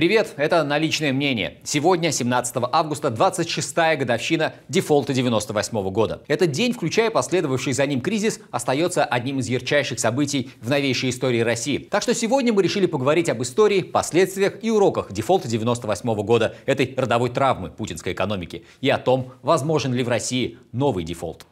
Привет, это «Наличное мнение». Сегодня, 17 августа, 26-я годовщина дефолта 98 -го года. Этот день, включая последовавший за ним кризис, остается одним из ярчайших событий в новейшей истории России. Так что сегодня мы решили поговорить об истории, последствиях и уроках дефолта 98 -го года, этой родовой травмы путинской экономики, и о том, возможен ли в России новый дефолт.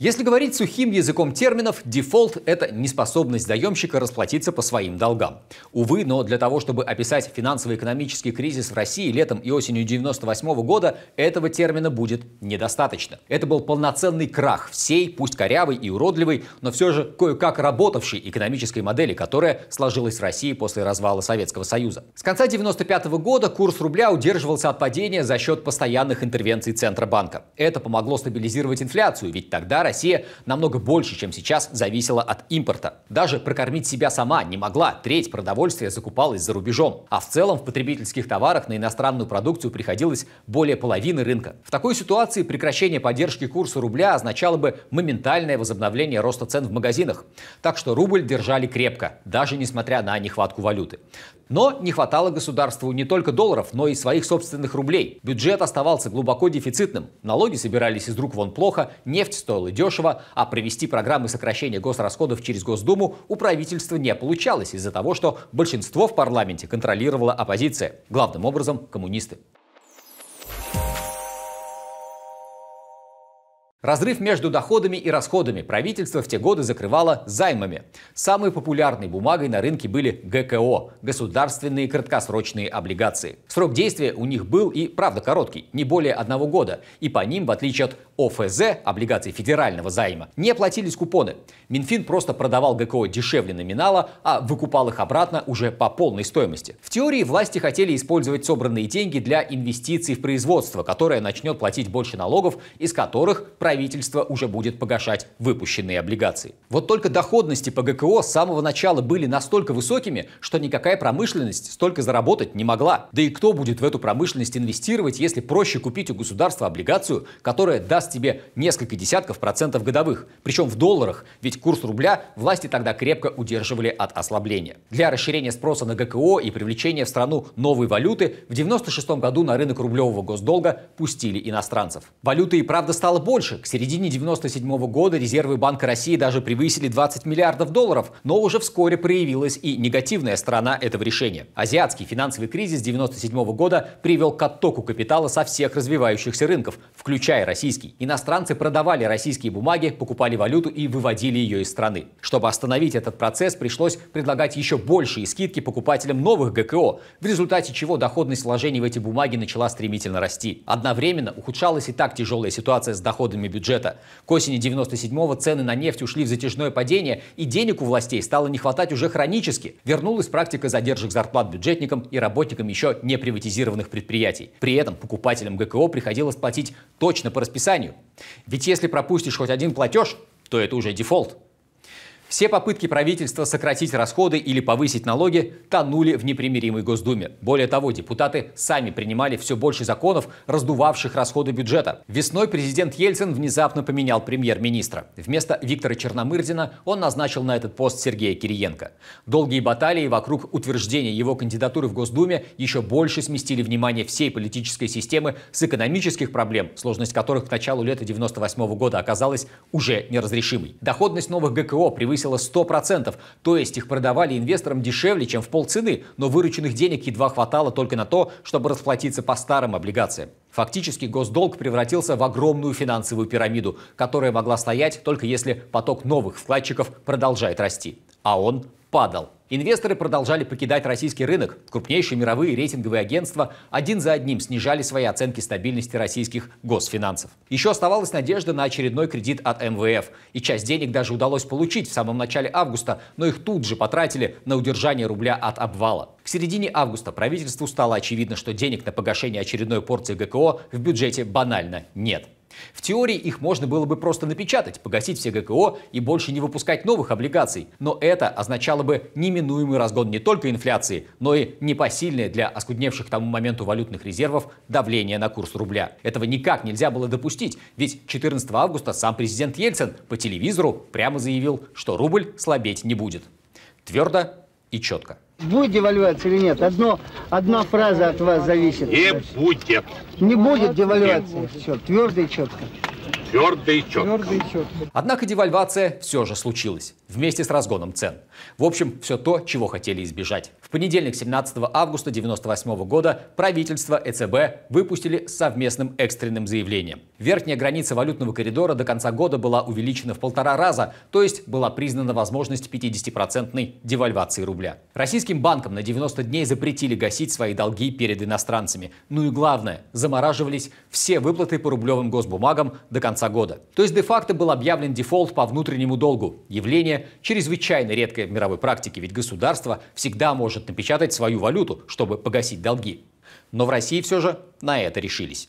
Если говорить сухим языком терминов, дефолт – это неспособность заемщика расплатиться по своим долгам. Увы, но для того, чтобы описать финансово-экономический кризис в России летом и осенью 1998 года, этого термина будет недостаточно. Это был полноценный крах всей, пусть корявой и уродливой, но все же кое-как работавшей экономической модели, которая сложилась в России после развала Советского Союза. С конца 1995 года курс рубля удерживался от падения за счет постоянных интервенций Центробанка. Это помогло стабилизировать инфляцию, ведь тогда Россия намного больше, чем сейчас, зависела от импорта. Даже прокормить себя сама не могла, треть продовольствия закупалась за рубежом. А в целом в потребительских товарах на иностранную продукцию приходилось более половины рынка. В такой ситуации прекращение поддержки курса рубля означало бы моментальное возобновление роста цен в магазинах. Так что рубль держали крепко, даже несмотря на нехватку валюты. Но не хватало государству не только долларов, но и своих собственных рублей. Бюджет оставался глубоко дефицитным, налоги собирались из рук вон плохо, нефть стоила дешево, а провести программы сокращения госрасходов через Госдуму у правительства не получалось из-за того, что большинство в парламенте контролировала оппозиция, главным образом коммунисты. Разрыв между доходами и расходами правительство в те годы закрывало займами. Самой популярной бумагой на рынке были ГКО – государственные краткосрочные облигации. Срок действия у них был и, правда, короткий – не более одного года. И по ним, в отличие от ОФЗ – облигаций федерального займа – не платились купоны. Минфин просто продавал ГКО дешевле номинала, а выкупал их обратно уже по полной стоимости. В теории власти хотели использовать собранные деньги для инвестиций в производство, которое начнет платить больше налогов, из которых – правительство уже будет погашать выпущенные облигации. Вот только доходности по ГКО с самого начала были настолько высокими, что никакая промышленность столько заработать не могла. Да и кто будет в эту промышленность инвестировать, если проще купить у государства облигацию, которая даст тебе несколько десятков процентов годовых, причем в долларах, ведь курс рубля власти тогда крепко удерживали от ослабления. Для расширения спроса на ГКО и привлечения в страну новой валюты в 1996 году на рынок рублевого госдолга пустили иностранцев. Валюты и правда стало больше, к середине 1997 года резервы Банка России даже превысили 20 миллиардов долларов, но уже вскоре проявилась и негативная сторона этого решения. Азиатский финансовый кризис 1997 года привел к оттоку капитала со всех развивающихся рынков, включая российский. Иностранцы продавали российские бумаги, покупали валюту и выводили ее из страны. Чтобы остановить этот процесс, пришлось предлагать еще большие скидки покупателям новых ГКО, в результате чего доходность вложений в эти бумаги начала стремительно расти. Одновременно ухудшалась и так тяжелая ситуация с доходами бюджета. К осени 97-го цены на нефть ушли в затяжное падение, и денег у властей стало не хватать уже хронически. Вернулась практика задержек зарплат бюджетникам и работникам еще не приватизированных предприятий. При этом покупателям ГКО приходилось платить точно по расписанию. Ведь если пропустишь хоть один платеж, то это уже дефолт. Все попытки правительства сократить расходы или повысить налоги тонули в непримиримой Госдуме. Более того, депутаты сами принимали все больше законов, раздувавших расходы бюджета. Весной президент Ельцин внезапно поменял премьер-министра. Вместо Виктора Черномырдина он назначил на этот пост Сергея Кириенко. Долгие баталии вокруг утверждения его кандидатуры в Госдуме еще больше сместили внимание всей политической системы с экономических проблем, сложность которых к началу лета 1998 года оказалась уже неразрешимой. Доходность новых ГКО превысила превысила 100%, то есть их продавали инвесторам дешевле, чем в полцены, но вырученных денег едва хватало только на то, чтобы расплатиться по старым облигациям. Фактически госдолг превратился в огромную финансовую пирамиду, которая могла стоять только если поток новых вкладчиков продолжает расти. А он падал. Инвесторы продолжали покидать российский рынок. Крупнейшие мировые рейтинговые агентства один за одним снижали свои оценки стабильности российских госфинансов. Еще оставалась надежда на очередной кредит от МВФ. И часть денег даже удалось получить в самом начале августа, но их тут же потратили на удержание рубля от обвала. К середине августа правительству стало очевидно, что денег на погашение очередной порции ГКО в бюджете банально нет. В теории их можно было бы просто напечатать, погасить все ГКО и больше не выпускать новых облигаций, но это означало бы неминуемый разгон не только инфляции, но и непосильное для оскудневших к тому моменту валютных резервов давление на курс рубля. Этого никак нельзя было допустить, ведь 14 августа сам президент Ельцин по телевизору прямо заявил, что рубль слабеть не будет. Твердо и четко. Будет девальвация или нет? Одно, одна фраза от вас зависит. Не будет. Не будет девальвации. Все, твердо и четко. Твердо и четко. Однако девальвация все же случилась, вместе с разгоном цен. В общем, все то, чего хотели избежать. В понедельник, 17 августа 1998 года, правительство ЭЦБ выпустили совместным экстренным заявлением. Верхняя граница валютного коридора до конца года была увеличена в полтора раза, то есть была признана возможность 50-процентной девальвации рубля. Российским банкам на 90 дней запретили гасить свои долги перед иностранцами. Ну и главное, замораживались все выплаты по рублевым госбумагам до конца конца года. То есть де-факто был объявлен дефолт по внутреннему долгу. Явление чрезвычайно редкое в мировой практике, ведь государство всегда может напечатать свою валюту, чтобы погасить долги. Но в России все же на это решились.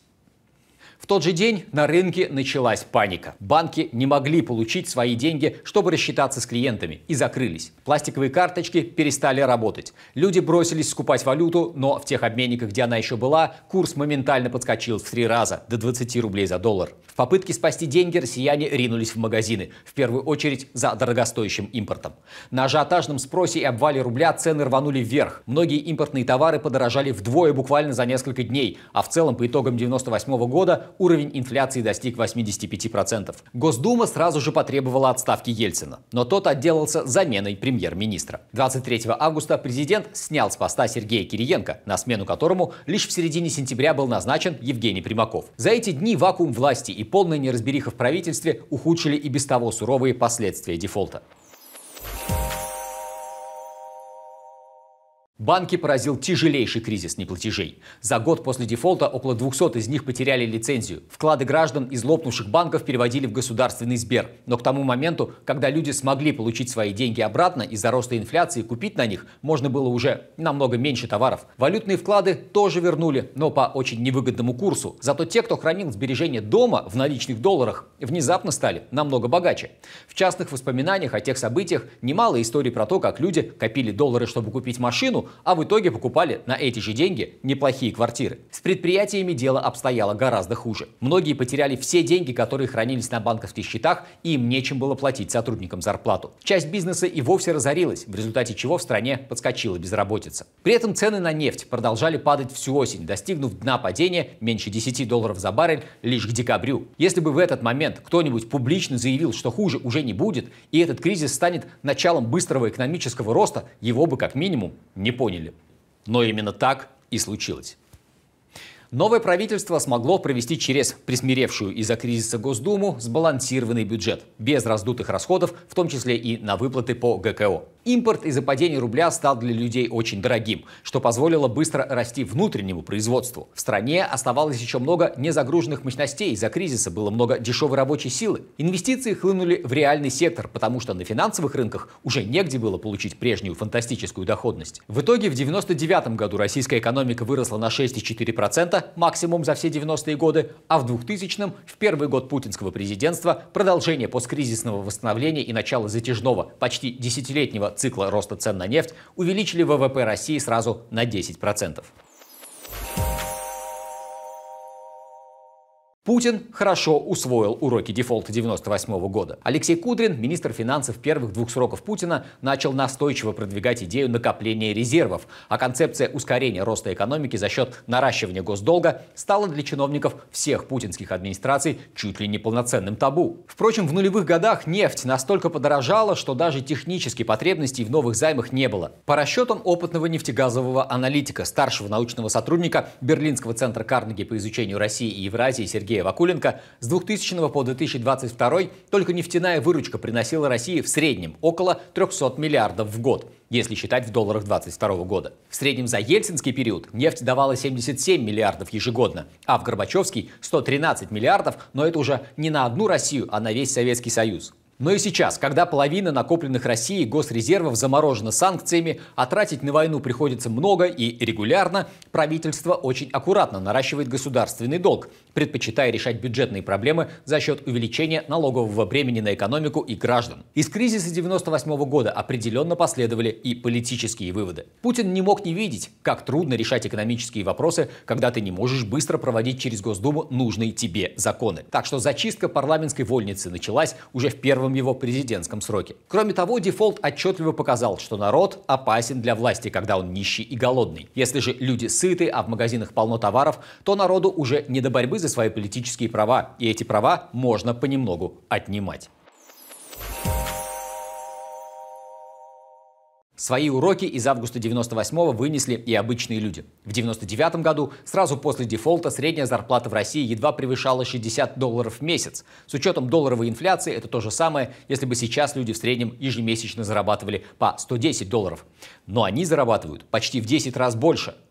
В тот же день на рынке началась паника. Банки не могли получить свои деньги, чтобы рассчитаться с клиентами, и закрылись. Пластиковые карточки перестали работать. Люди бросились скупать валюту, но в тех обменниках, где она еще была, курс моментально подскочил в три раза, до 20 рублей за доллар. В попытке спасти деньги россияне ринулись в магазины, в первую очередь за дорогостоящим импортом. На ажиотажном спросе и обвале рубля цены рванули вверх. Многие импортные товары подорожали вдвое буквально за несколько дней, а в целом по итогам 1998 года уровень инфляции достиг 85%. Госдума сразу же потребовала отставки Ельцина, но тот отделался заменой премьер-министра. 23 августа президент снял с поста Сергея Кириенко, на смену которому лишь в середине сентября был назначен Евгений Примаков. За эти дни вакуум власти и полная неразбериха в правительстве ухудшили и без того суровые последствия дефолта. Банки поразил тяжелейший кризис неплатежей. За год после дефолта около 200 из них потеряли лицензию. Вклады граждан из лопнувших банков переводили в государственный Сбер. Но к тому моменту, когда люди смогли получить свои деньги обратно из-за роста инфляции, купить на них можно было уже намного меньше товаров. Валютные вклады тоже вернули, но по очень невыгодному курсу. Зато те, кто хранил сбережения дома в наличных долларах, внезапно стали намного богаче. В частных воспоминаниях о тех событиях немало историй про то, как люди копили доллары, чтобы купить машину, а в итоге покупали на эти же деньги неплохие квартиры. С предприятиями дело обстояло гораздо хуже. Многие потеряли все деньги, которые хранились на банковских счетах, и им нечем было платить сотрудникам зарплату. Часть бизнеса и вовсе разорилась, в результате чего в стране подскочила безработица. При этом цены на нефть продолжали падать всю осень, достигнув дна падения меньше 10 долларов за баррель лишь к декабрю. Если бы в этот момент кто-нибудь публично заявил, что хуже уже не будет, и этот кризис станет началом быстрого экономического роста, его бы как минимум не поняли. Но именно так и случилось. Новое правительство смогло провести через присмиревшую из-за кризиса Госдуму сбалансированный бюджет, без раздутых расходов, в том числе и на выплаты по ГКО. Импорт из-за падения рубля стал для людей очень дорогим, что позволило быстро расти внутреннему производству. В стране оставалось еще много незагруженных мощностей, из-за кризиса было много дешевой рабочей силы. Инвестиции хлынули в реальный сектор, потому что на финансовых рынках уже негде было получить прежнюю фантастическую доходность. В итоге в 1999 году российская экономика выросла на 6,4%, максимум за все 90-е годы, а в 2000-м, в первый год путинского президентства, продолжение посткризисного восстановления и начало затяжного, почти десятилетнего цикла роста цен на нефть увеличили ВВП России сразу на 10%. Путин хорошо усвоил уроки дефолта 98 года. Алексей Кудрин, министр финансов первых двух сроков Путина, начал настойчиво продвигать идею накопления резервов, а концепция ускорения роста экономики за счет наращивания госдолга стала для чиновников всех путинских администраций чуть ли не полноценным табу. Впрочем, в нулевых годах нефть настолько подорожала, что даже технически потребностей в новых займах не было. По расчетам опытного нефтегазового аналитика, старшего научного сотрудника Берлинского центра Карнеги по изучению России и Евразии Сергея Сергея Вакуленко, с 2000 по 2022 только нефтяная выручка приносила России в среднем около 300 миллиардов в год, если считать в долларах 2022 года. В среднем за ельцинский период нефть давала 77 миллиардов ежегодно, а в Горбачевский 113 миллиардов, но это уже не на одну Россию, а на весь Советский Союз. Но и сейчас, когда половина накопленных Россией госрезервов заморожена санкциями, а тратить на войну приходится много и регулярно, правительство очень аккуратно наращивает государственный долг, предпочитая решать бюджетные проблемы за счет увеличения налогового бремени на экономику и граждан. Из кризиса 1998 года определенно последовали и политические выводы. Путин не мог не видеть, как трудно решать экономические вопросы, когда ты не можешь быстро проводить через Госдуму нужные тебе законы. Так что зачистка парламентской вольницы началась уже в первом его президентском сроке. Кроме того, дефолт отчетливо показал, что народ опасен для власти, когда он нищий и голодный. Если же люди сыты, а в магазинах полно товаров, то народу уже не до борьбы за свои политические права, и эти права можно понемногу отнимать. Свои уроки из августа 98 вынесли и обычные люди. В 99 году, сразу после дефолта, средняя зарплата в России едва превышала 60 долларов в месяц. С учетом долларовой инфляции это то же самое, если бы сейчас люди в среднем ежемесячно зарабатывали по 110 долларов. Но они зарабатывают почти в 10 раз больше –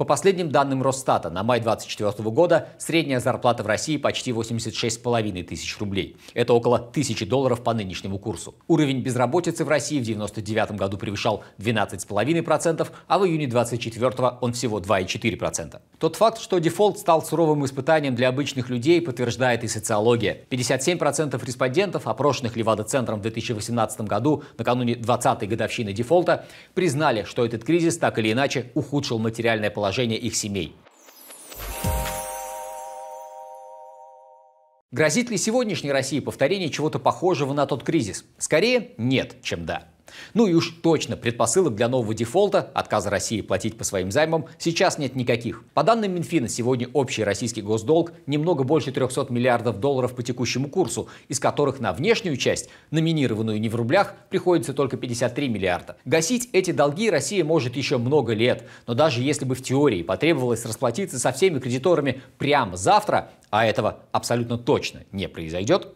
по последним данным Росстата, на май 2024 года средняя зарплата в России почти 86,5 тысяч рублей. Это около тысячи долларов по нынешнему курсу. Уровень безработицы в России в 1999 году превышал 12,5%, а в июне 2024 он всего 2,4%. Тот факт, что дефолт стал суровым испытанием для обычных людей, подтверждает и социология. 57% респондентов, опрошенных Левада-центром в 2018 году, накануне 20-й годовщины дефолта, признали, что этот кризис так или иначе ухудшил материальное положение положение их семей. Грозит ли сегодняшней России повторение чего-то похожего на тот кризис? Скорее нет, чем да. Ну и уж точно предпосылок для нового дефолта, отказа России платить по своим займам, сейчас нет никаких. По данным Минфина, сегодня общий российский госдолг немного больше 300 миллиардов долларов по текущему курсу, из которых на внешнюю часть, номинированную не в рублях, приходится только 53 миллиарда. Гасить эти долги Россия может еще много лет, но даже если бы в теории потребовалось расплатиться со всеми кредиторами прямо завтра, а этого абсолютно точно не произойдет,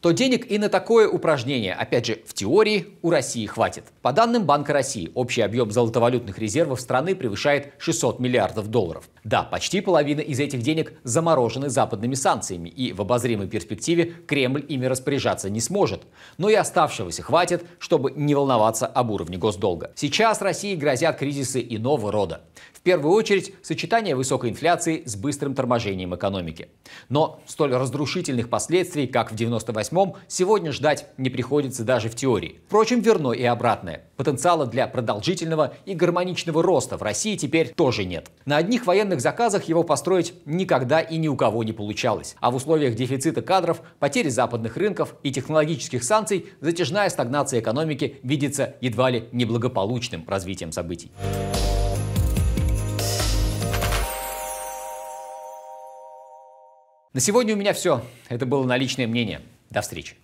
то денег и на такое упражнение, опять же, в теории у России хватит. По данным Банка России, общий объем золотовалютных резервов страны превышает 600 миллиардов долларов. Да, почти половина из этих денег заморожены западными санкциями, и в обозримой перспективе Кремль ими распоряжаться не сможет. Но и оставшегося хватит, чтобы не волноваться об уровне госдолга. Сейчас России грозят кризисы иного рода. В первую очередь, сочетание высокой инфляции с быстрым торможением экономики. Но столь разрушительных последствий, как в 98-м, сегодня ждать не приходится даже в теории. Впрочем, верно и обратное. Потенциала для продолжительного и гармоничного роста в России теперь тоже нет. На одних военных заказах его построить никогда и ни у кого не получалось. А в условиях дефицита кадров, потери западных рынков и технологических санкций затяжная стагнация экономики видится едва ли неблагополучным развитием событий. На сегодня у меня все. Это было «Наличное мнение». До встречи.